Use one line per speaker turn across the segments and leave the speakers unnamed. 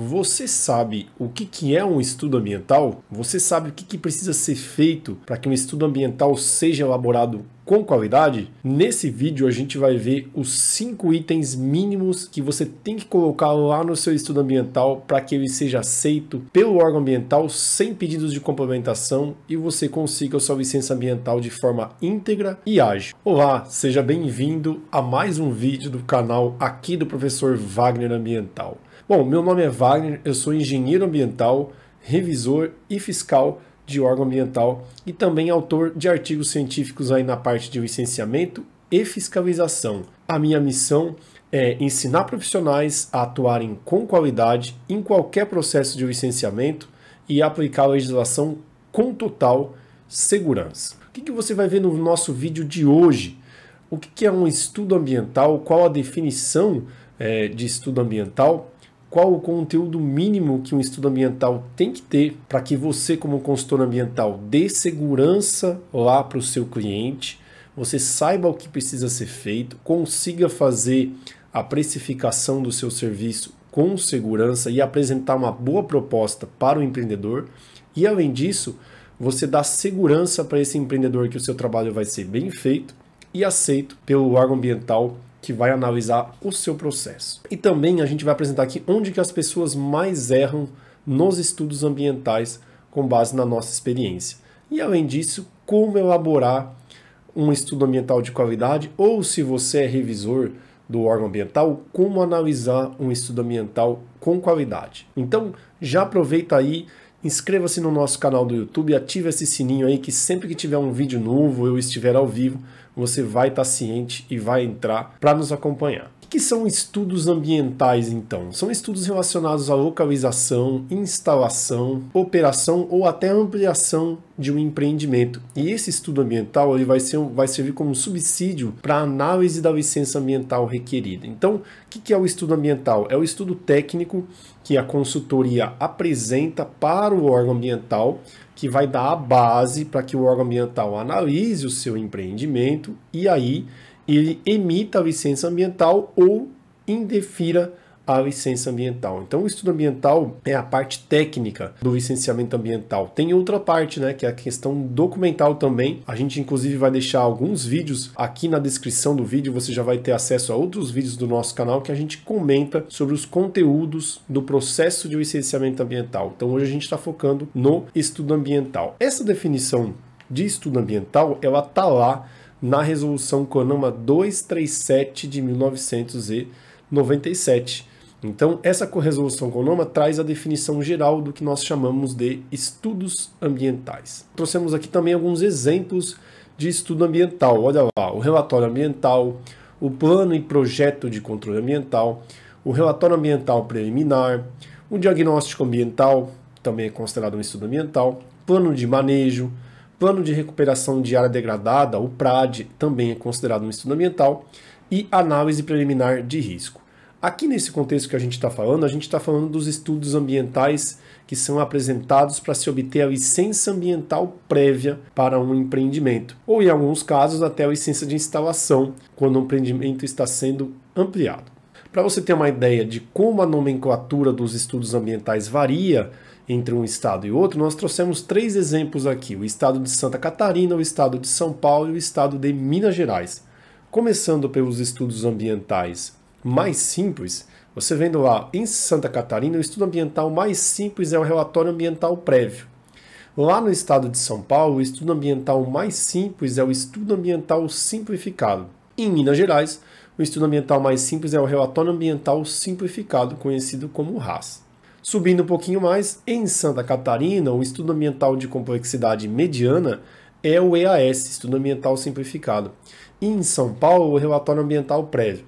Você sabe o que, que é um estudo ambiental? Você sabe o que, que precisa ser feito para que um estudo ambiental seja elaborado com qualidade, nesse vídeo a gente vai ver os 5 itens mínimos que você tem que colocar lá no seu estudo ambiental para que ele seja aceito pelo órgão ambiental sem pedidos de complementação e você consiga a sua licença ambiental de forma íntegra e ágil. Olá, seja bem-vindo a mais um vídeo do canal aqui do professor Wagner Ambiental. Bom, meu nome é Wagner, eu sou engenheiro ambiental, revisor e fiscal de órgão ambiental e também autor de artigos científicos aí na parte de licenciamento e fiscalização. A minha missão é ensinar profissionais a atuarem com qualidade em qualquer processo de licenciamento e aplicar a legislação com total segurança. O que, você vai ver no nosso vídeo de hoje? O que, é um estudo ambiental? Qual a definição eh, de estudo ambiental? qual o conteúdo mínimo que um estudo ambiental tem que ter para que você, como consultor ambiental, dê segurança lá para o seu cliente, você saiba o que precisa ser feito, consiga fazer a precificação do seu serviço com segurança e apresentar uma boa proposta para o empreendedor. E além disso, você dá segurança para esse empreendedor que o seu trabalho vai ser bem feito e aceito pelo órgão ambiental que vai analisar o seu processo. E também a gente vai apresentar aqui onde que as pessoas mais erram nos estudos ambientais com base na nossa experiência. E além disso, como elaborar um estudo ambiental de qualidade ou se você é revisor do órgão ambiental, como analisar um estudo ambiental com qualidade. Então, já aproveita aí Inscreva-se no nosso canal do YouTube e ative esse sininho aí que sempre que tiver um vídeo novo, eu estiver ao vivo, você vai estar tá ciente e vai entrar para nos acompanhar que são estudos ambientais, então? São estudos relacionados à localização, instalação, operação ou até ampliação de um empreendimento. E esse estudo ambiental ele vai, ser, vai servir como subsídio para a análise da licença ambiental requerida. Então, o que, que é o estudo ambiental? É o estudo técnico que a consultoria apresenta para o órgão ambiental que vai dar a base para que o órgão ambiental analise o seu empreendimento e aí ele emita a licença ambiental ou indefira a licença ambiental. Então, o estudo ambiental é a parte técnica do licenciamento ambiental. Tem outra parte, né, que é a questão documental também. A gente, inclusive, vai deixar alguns vídeos aqui na descrição do vídeo. Você já vai ter acesso a outros vídeos do nosso canal que a gente comenta sobre os conteúdos do processo de licenciamento ambiental. Então, hoje a gente está focando no estudo ambiental. Essa definição de estudo ambiental, ela está lá na resolução CONAMA 237 de 1997. Então, essa resolução CONAMA traz a definição geral do que nós chamamos de estudos ambientais. Trouxemos aqui também alguns exemplos de estudo ambiental. Olha lá, o relatório ambiental, o plano e projeto de controle ambiental, o relatório ambiental preliminar, o diagnóstico ambiental, também é considerado um estudo ambiental, plano de manejo, Plano de recuperação de área degradada, o PRAD, também é considerado um estudo ambiental, e análise preliminar de risco. Aqui nesse contexto que a gente está falando, a gente está falando dos estudos ambientais que são apresentados para se obter a licença ambiental prévia para um empreendimento, ou em alguns casos até a licença de instalação, quando o empreendimento está sendo ampliado. Para você ter uma ideia de como a nomenclatura dos estudos ambientais varia, entre um estado e outro, nós trouxemos três exemplos aqui: o estado de Santa Catarina, o estado de São Paulo e o estado de Minas Gerais. Começando pelos estudos ambientais mais simples, você vendo lá em Santa Catarina, o estudo ambiental mais simples é o relatório ambiental prévio. Lá no estado de São Paulo, o estudo ambiental mais simples é o estudo ambiental simplificado. Em Minas Gerais, o estudo ambiental mais simples é o relatório ambiental simplificado, conhecido como RAS. Subindo um pouquinho mais, em Santa Catarina, o estudo ambiental de complexidade mediana é o EAS, Estudo Ambiental Simplificado. E em São Paulo, o relatório ambiental prévio.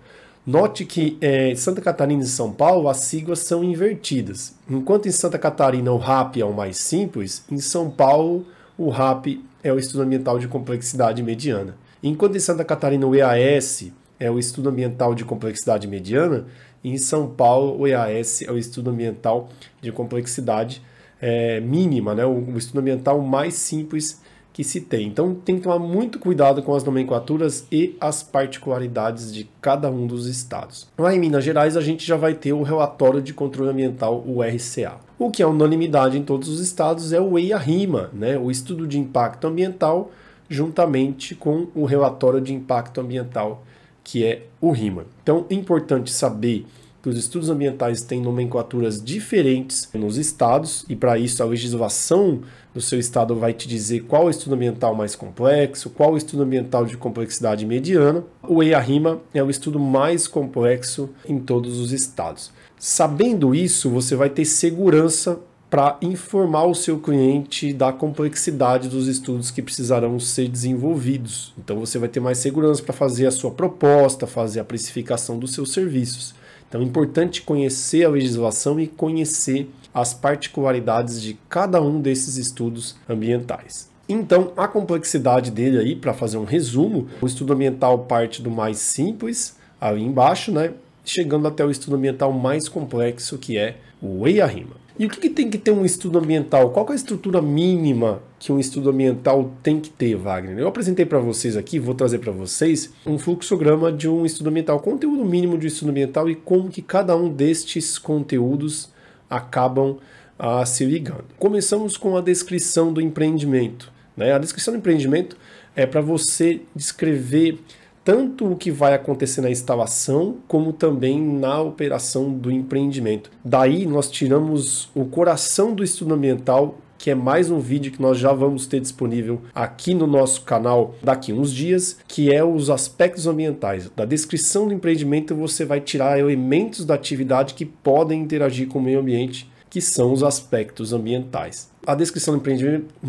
Note que é, Santa Catarina e São Paulo as siglas são invertidas. Enquanto em Santa Catarina o RAP é o mais simples, em São Paulo o RAP é o Estudo Ambiental de Complexidade Mediana. Enquanto em Santa Catarina o EAS é o Estudo Ambiental de Complexidade Mediana, em São Paulo, o EAS é o Estudo Ambiental de Complexidade é, Mínima, né? o, o estudo ambiental mais simples que se tem. Então tem que tomar muito cuidado com as nomenclaturas e as particularidades de cada um dos estados. Lá em Minas Gerais a gente já vai ter o relatório de controle ambiental, o RCA. O que é unanimidade em todos os estados é o EIA-RIMA, né? o estudo de impacto ambiental juntamente com o relatório de impacto ambiental que é o RIMA. Então, é importante saber que os estudos ambientais têm nomenclaturas diferentes nos estados, e para isso a legislação do seu estado vai te dizer qual é estudo ambiental mais complexo, qual é estudo ambiental de complexidade mediana. O EIA-RIMA é o estudo mais complexo em todos os estados. Sabendo isso, você vai ter segurança para informar o seu cliente da complexidade dos estudos que precisarão ser desenvolvidos. Então você vai ter mais segurança para fazer a sua proposta, fazer a precificação dos seus serviços. Então é importante conhecer a legislação e conhecer as particularidades de cada um desses estudos ambientais. Então, a complexidade dele aí, para fazer um resumo, o estudo ambiental parte do mais simples, ali embaixo, né? Chegando até o estudo ambiental mais complexo, que é o EIA-RIMA. E o que, que tem que ter um estudo ambiental? Qual é a estrutura mínima que um estudo ambiental tem que ter, Wagner? Eu apresentei para vocês aqui, vou trazer para vocês um fluxograma de um estudo ambiental, conteúdo mínimo de um estudo ambiental e como que cada um destes conteúdos acabam a ah, se ligando. Começamos com a descrição do empreendimento. Né? A descrição do empreendimento é para você descrever tanto o que vai acontecer na instalação, como também na operação do empreendimento. Daí nós tiramos o coração do estudo ambiental que é mais um vídeo que nós já vamos ter disponível aqui no nosso canal daqui uns dias, que é os aspectos ambientais. Da descrição do empreendimento você vai tirar elementos da atividade que podem interagir com o meio ambiente que são os aspectos ambientais. A descrição do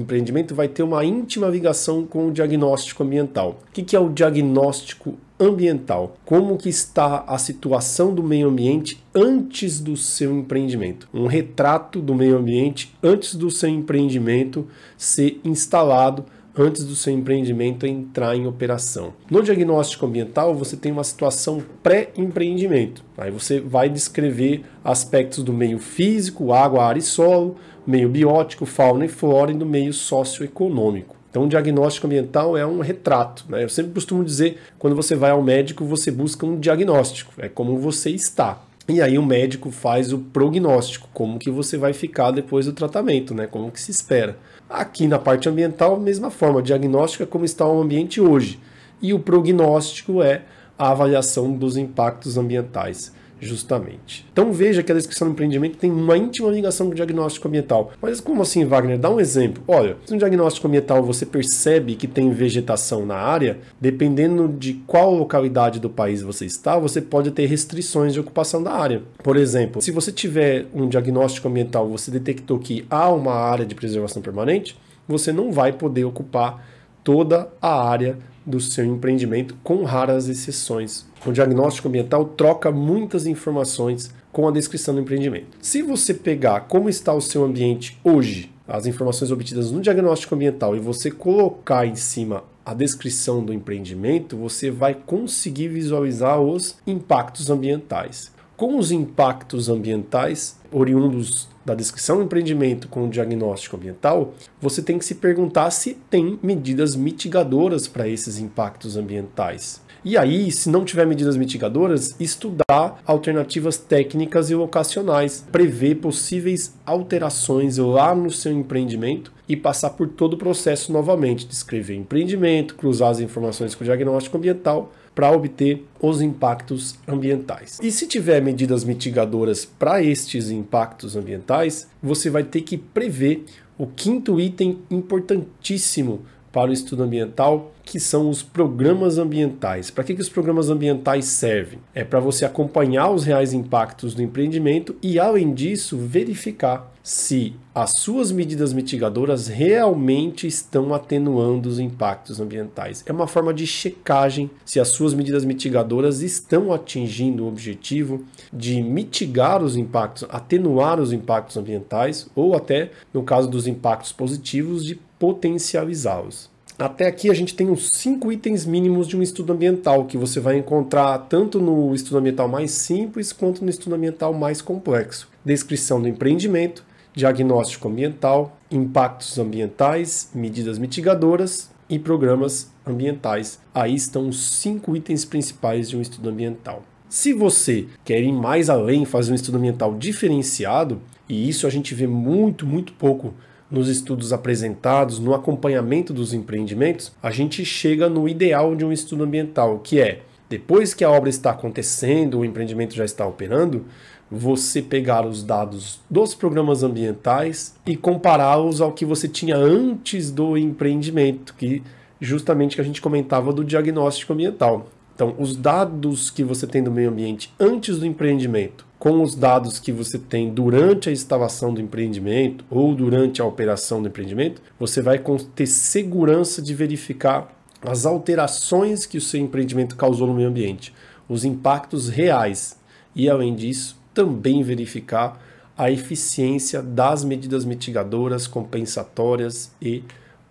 empreendimento vai ter uma íntima ligação com o diagnóstico ambiental. O que é o diagnóstico ambiental? Como que está a situação do meio ambiente antes do seu empreendimento? Um retrato do meio ambiente antes do seu empreendimento ser instalado antes do seu empreendimento entrar em operação. No diagnóstico ambiental, você tem uma situação pré-empreendimento. Aí você vai descrever aspectos do meio físico, água, ar e solo, meio biótico, fauna e flora e do meio socioeconômico. Então, o diagnóstico ambiental é um retrato. Né? Eu sempre costumo dizer, quando você vai ao médico, você busca um diagnóstico, é como você está. E aí o médico faz o prognóstico, como que você vai ficar depois do tratamento, né? Como que se espera. Aqui na parte ambiental, mesma forma, diagnóstica como está o ambiente hoje. E o prognóstico é a avaliação dos impactos ambientais justamente. Então veja que a descrição do empreendimento tem uma íntima ligação com o diagnóstico ambiental. Mas como assim, Wagner? Dá um exemplo. Olha, se no diagnóstico ambiental você percebe que tem vegetação na área, dependendo de qual localidade do país você está, você pode ter restrições de ocupação da área. Por exemplo, se você tiver um diagnóstico ambiental, você detectou que há uma área de preservação permanente, você não vai poder ocupar toda a área do seu empreendimento, com raras exceções. O diagnóstico ambiental troca muitas informações com a descrição do empreendimento. Se você pegar como está o seu ambiente hoje, as informações obtidas no diagnóstico ambiental e você colocar em cima a descrição do empreendimento, você vai conseguir visualizar os impactos ambientais. Com os impactos ambientais oriundos da descrição do empreendimento com o diagnóstico ambiental, você tem que se perguntar se tem medidas mitigadoras para esses impactos ambientais. E aí, se não tiver medidas mitigadoras, estudar alternativas técnicas e locacionais, prever possíveis alterações lá no seu empreendimento e passar por todo o processo novamente, descrever empreendimento, cruzar as informações com o diagnóstico ambiental para obter os impactos ambientais. E se tiver medidas mitigadoras para estes impactos ambientais, você vai ter que prever o quinto item importantíssimo para o estudo ambiental, que são os programas ambientais. Para que, que os programas ambientais servem? É para você acompanhar os reais impactos do empreendimento e, além disso, verificar se as suas medidas mitigadoras realmente estão atenuando os impactos ambientais. É uma forma de checagem se as suas medidas mitigadoras estão atingindo o objetivo de mitigar os impactos, atenuar os impactos ambientais ou até, no caso dos impactos positivos, de potencializá-los. Até aqui a gente tem os cinco itens mínimos de um estudo ambiental que você vai encontrar tanto no estudo ambiental mais simples quanto no estudo ambiental mais complexo. Descrição do empreendimento, diagnóstico ambiental, impactos ambientais, medidas mitigadoras e programas ambientais. Aí estão os cinco itens principais de um estudo ambiental. Se você quer ir mais além, fazer um estudo ambiental diferenciado, e isso a gente vê muito, muito pouco nos estudos apresentados, no acompanhamento dos empreendimentos, a gente chega no ideal de um estudo ambiental, que é depois que a obra está acontecendo, o empreendimento já está operando, você pegar os dados dos programas ambientais e compará-los ao que você tinha antes do empreendimento, que justamente que a gente comentava do diagnóstico ambiental. Então, os dados que você tem do meio ambiente antes do empreendimento, com os dados que você tem durante a instalação do empreendimento ou durante a operação do empreendimento, você vai ter segurança de verificar as alterações que o seu empreendimento causou no meio ambiente, os impactos reais e, além disso, também verificar a eficiência das medidas mitigadoras, compensatórias e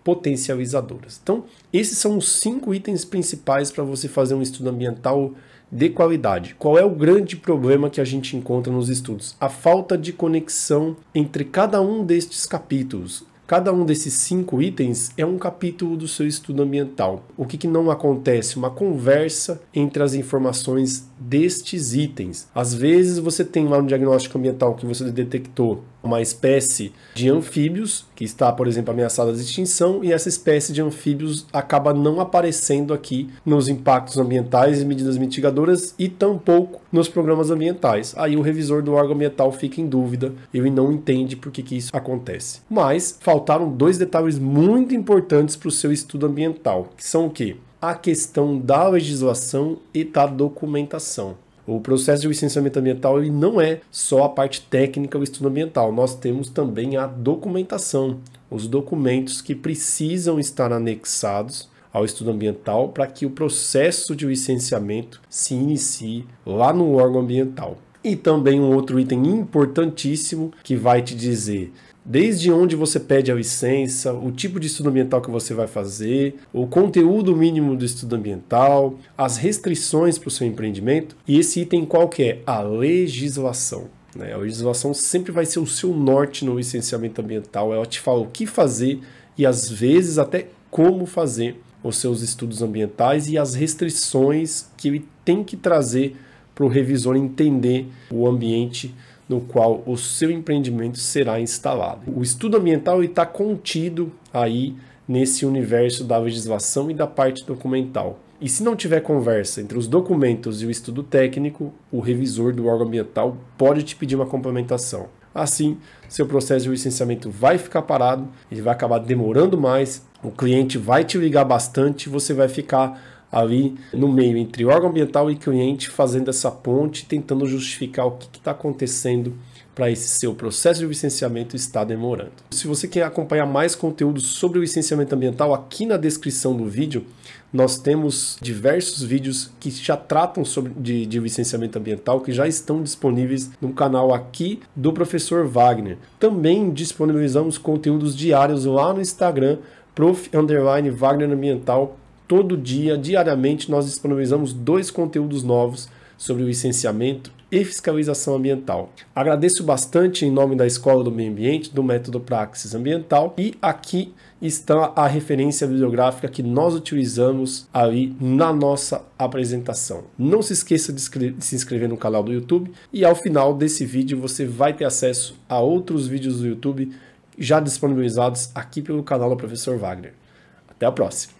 potencializadoras. Então, esses são os cinco itens principais para você fazer um estudo ambiental de qualidade. Qual é o grande problema que a gente encontra nos estudos? A falta de conexão entre cada um destes capítulos. Cada um desses cinco itens é um capítulo do seu estudo ambiental. O que, que, não acontece? Uma conversa entre as informações destes itens. Às vezes você tem lá um diagnóstico ambiental que você detectou uma espécie de anfíbios que está, por exemplo, ameaçada de extinção, e essa espécie de anfíbios acaba não aparecendo aqui nos impactos ambientais e medidas mitigadoras e tampouco nos programas ambientais. Aí o revisor do órgão ambiental fica em dúvida e não entende por que, que isso acontece. Mas faltaram dois detalhes muito importantes para o seu estudo ambiental, que são o quê? A questão da legislação e da documentação. O processo de licenciamento ambiental ele não é só a parte técnica, o estudo ambiental. Nós temos também a documentação, os documentos que precisam estar anexados ao estudo ambiental para que o processo de licenciamento se inicie lá no órgão ambiental. E também um outro item importantíssimo que vai te dizer Desde onde você pede a licença, o tipo de estudo ambiental que você vai fazer, o conteúdo mínimo do estudo ambiental, as restrições para o seu empreendimento e esse item qual que é? A legislação. Né? A legislação sempre vai ser o seu norte no licenciamento ambiental, ela te fala o que fazer e às vezes até como fazer os seus estudos ambientais e as restrições que ele tem que trazer para o revisor entender o ambiente no qual o seu empreendimento será instalado. O estudo ambiental está contido aí nesse universo da legislação e da parte documental. E se não tiver conversa entre os documentos e o estudo técnico, o revisor do órgão ambiental pode te pedir uma complementação. Assim, seu processo de licenciamento vai ficar parado, ele vai acabar demorando mais, o cliente vai te ligar bastante, você vai ficar ali no meio entre órgão ambiental e cliente, fazendo essa ponte, tentando justificar o que está acontecendo para esse seu processo de licenciamento está demorando. Se você quer acompanhar mais conteúdo sobre o licenciamento ambiental, aqui na descrição do vídeo nós temos diversos vídeos que já tratam sobre, de, de licenciamento ambiental que já estão disponíveis no canal aqui do professor Wagner. Também disponibilizamos conteúdos diários lá no Instagram, prof. Wagner Ambiental Todo dia, diariamente, nós disponibilizamos dois conteúdos novos sobre o licenciamento e fiscalização ambiental. Agradeço bastante em nome da Escola do Meio Ambiente, do Método Praxis Ambiental e aqui está a referência bibliográfica que nós utilizamos aí na nossa apresentação. Não se esqueça de se inscrever no canal do YouTube e ao final desse vídeo você vai ter acesso a outros vídeos do YouTube já disponibilizados aqui pelo canal do Professor Wagner. Até a próxima!